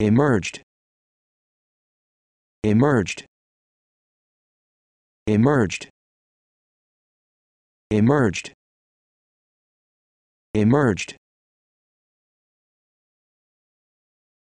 emerged emerged emerged emerged emerged